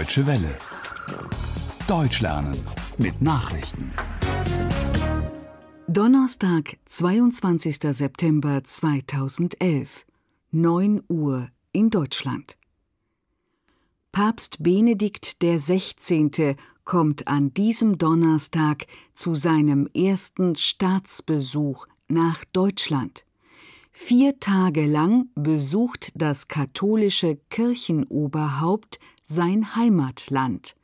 Deutsche Welle. Deutsch lernen mit Nachrichten. Donnerstag, 22. September 2011, 9 Uhr in Deutschland. Papst Benedikt XVI. kommt an diesem Donnerstag zu seinem ersten Staatsbesuch nach Deutschland. Vier Tage lang besucht das katholische Kirchenoberhaupt sein Heimatland.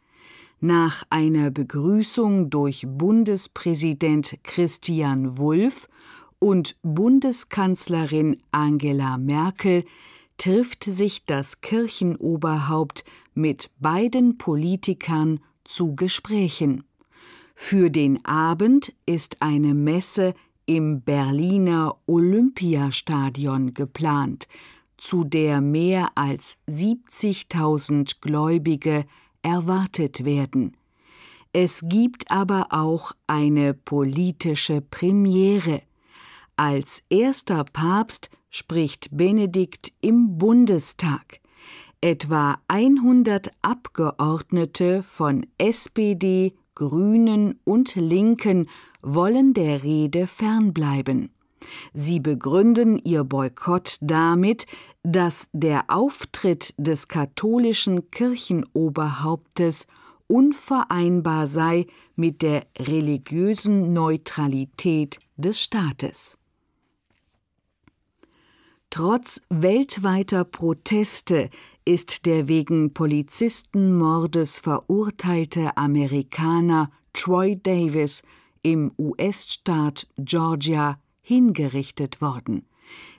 Nach einer Begrüßung durch Bundespräsident Christian Wulff und Bundeskanzlerin Angela Merkel trifft sich das Kirchenoberhaupt mit beiden Politikern zu Gesprächen. Für den Abend ist eine Messe im Berliner Olympiastadion geplant, zu der mehr als 70.000 Gläubige erwartet werden. Es gibt aber auch eine politische Premiere. Als erster Papst spricht Benedikt im Bundestag. Etwa 100 Abgeordnete von SPD, Grünen und Linken wollen der Rede fernbleiben. Sie begründen ihr Boykott damit, dass der Auftritt des katholischen Kirchenoberhauptes unvereinbar sei mit der religiösen Neutralität des Staates. Trotz weltweiter Proteste ist der wegen Polizistenmordes verurteilte Amerikaner Troy Davis im US-Staat Georgia hingerichtet worden.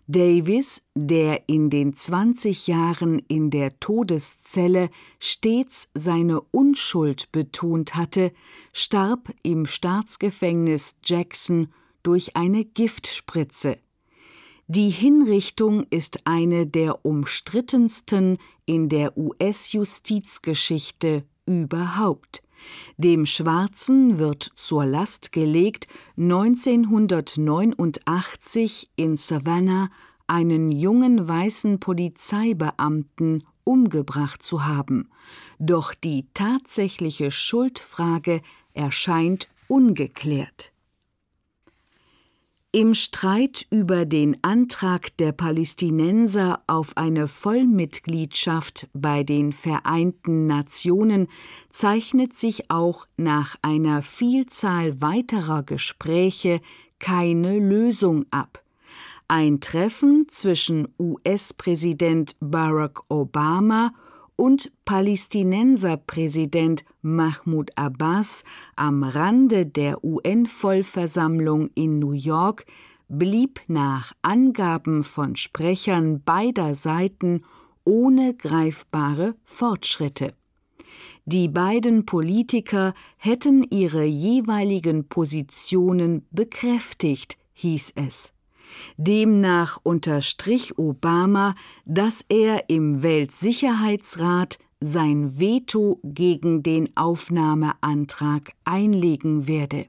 Davis, der in den 20 Jahren in der Todeszelle stets seine Unschuld betont hatte, starb im Staatsgefängnis Jackson durch eine Giftspritze. Die Hinrichtung ist eine der umstrittensten in der US-Justizgeschichte überhaupt. Dem Schwarzen wird zur Last gelegt, 1989 in Savannah einen jungen weißen Polizeibeamten umgebracht zu haben, doch die tatsächliche Schuldfrage erscheint ungeklärt im Streit über den Antrag der Palästinenser auf eine Vollmitgliedschaft bei den Vereinten Nationen zeichnet sich auch nach einer Vielzahl weiterer Gespräche keine Lösung ab. Ein Treffen zwischen US-Präsident Barack Obama und Palästinenserpräsident Mahmoud Abbas am Rande der UN-Vollversammlung in New York blieb nach Angaben von Sprechern beider Seiten ohne greifbare Fortschritte. Die beiden Politiker hätten ihre jeweiligen Positionen bekräftigt, hieß es. Demnach unterstrich Obama, dass er im Weltsicherheitsrat sein Veto gegen den Aufnahmeantrag einlegen werde.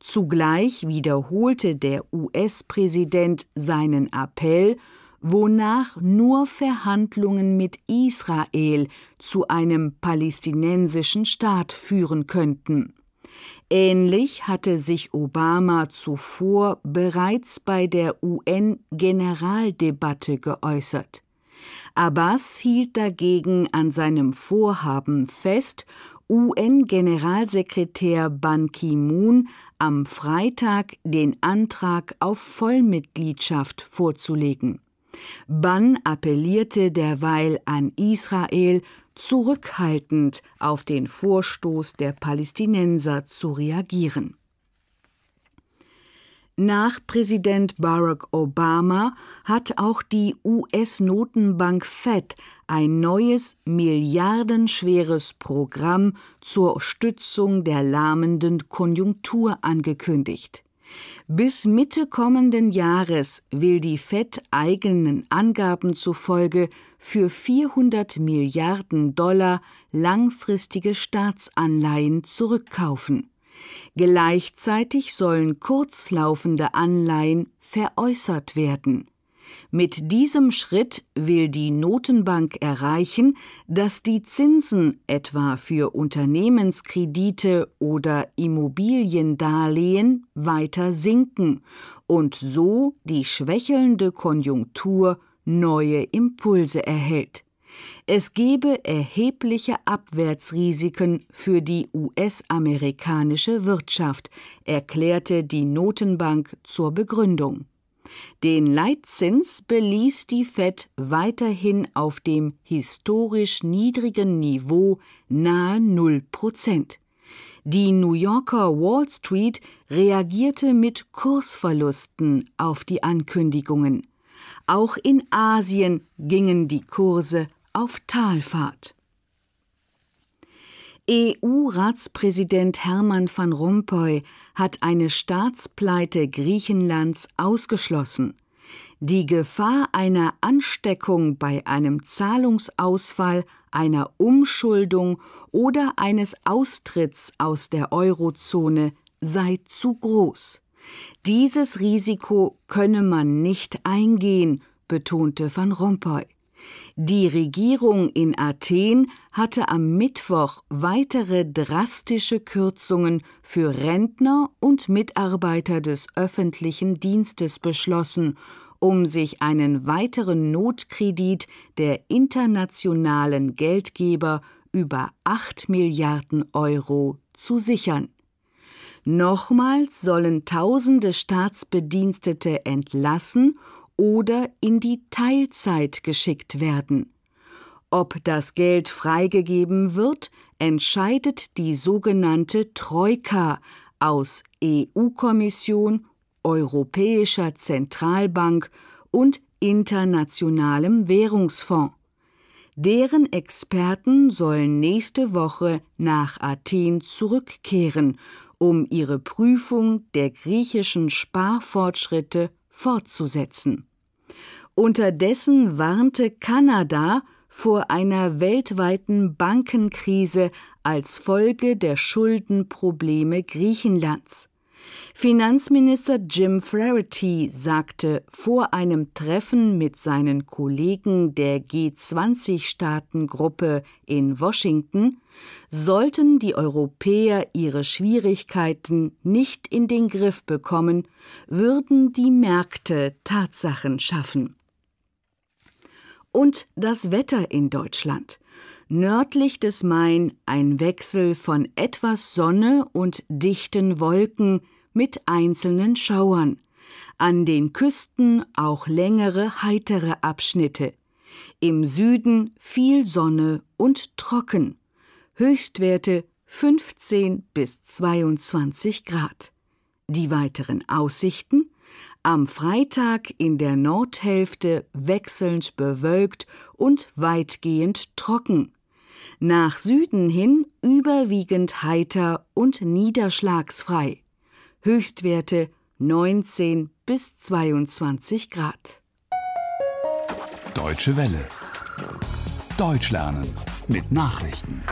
Zugleich wiederholte der US-Präsident seinen Appell, wonach nur Verhandlungen mit Israel zu einem palästinensischen Staat führen könnten Ähnlich hatte sich Obama zuvor bereits bei der UN-Generaldebatte geäußert. Abbas hielt dagegen an seinem Vorhaben fest, UN-Generalsekretär Ban Ki-moon am Freitag den Antrag auf Vollmitgliedschaft vorzulegen. Ban appellierte derweil an Israel, zurückhaltend auf den Vorstoß der Palästinenser zu reagieren. Nach Präsident Barack Obama hat auch die US-Notenbank Fed ein neues milliardenschweres Programm zur Stützung der lahmenden Konjunktur angekündigt. Bis Mitte kommenden Jahres will die FED eigenen Angaben zufolge für 400 Milliarden Dollar langfristige Staatsanleihen zurückkaufen. Gleichzeitig sollen kurzlaufende Anleihen veräußert werden mit diesem Schritt will die Notenbank erreichen, dass die Zinsen etwa für Unternehmenskredite oder Immobiliendarlehen weiter sinken und so die schwächelnde Konjunktur neue Impulse erhält. Es gebe erhebliche Abwärtsrisiken für die US-amerikanische Wirtschaft, erklärte die Notenbank zur Begründung. Den Leitzins beließ die Fed weiterhin auf dem historisch niedrigen Niveau nahe 0 Prozent. Die New Yorker Wall Street reagierte mit Kursverlusten auf die Ankündigungen. Auch in Asien gingen die Kurse auf Talfahrt EU-Ratspräsident Hermann van Rompuy hat eine Staatspleite Griechenlands ausgeschlossen. Die Gefahr einer Ansteckung bei einem Zahlungsausfall, einer Umschuldung oder eines Austritts aus der Eurozone sei zu groß. Dieses Risiko könne man nicht eingehen, betonte Van Rompuy. Die Regierung in Athen hatte am Mittwoch weitere drastische Kürzungen für Rentner und Mitarbeiter des öffentlichen Dienstes beschlossen, um sich einen weiteren Notkredit der internationalen Geldgeber über 8 Milliarden Euro zu sichern. Nochmals sollen tausende Staatsbedienstete entlassen oder in die Teilzeit geschickt werden. Ob das Geld freigegeben wird, entscheidet die sogenannte Troika aus EU-Kommission, Europäischer Zentralbank und Internationalem Währungsfonds. Deren Experten sollen nächste Woche nach Athen zurückkehren, um ihre Prüfung der griechischen Sparfortschritte fortzusetzen. Unterdessen warnte Kanada vor einer weltweiten Bankenkrise als Folge der Schuldenprobleme Griechenlands. Finanzminister Jim Flaherty sagte vor einem Treffen mit seinen Kollegen der G20-Staatengruppe in Washington, sollten die Europäer ihre Schwierigkeiten nicht in den Griff bekommen, würden die Märkte Tatsachen schaffen. Und das Wetter in Deutschland. Nördlich des Main ein Wechsel von etwas Sonne und dichten Wolken mit einzelnen Schauern. An den Küsten auch längere heitere Abschnitte. Im Süden viel Sonne und trocken. Höchstwerte 15 bis 22 Grad. Die weiteren Aussichten am Freitag in der Nordhälfte wechselnd bewölkt und weitgehend trocken. Nach Süden hin überwiegend heiter und niederschlagsfrei. Höchstwerte 19 bis 22 Grad. Deutsche Welle. Deutsch lernen mit Nachrichten.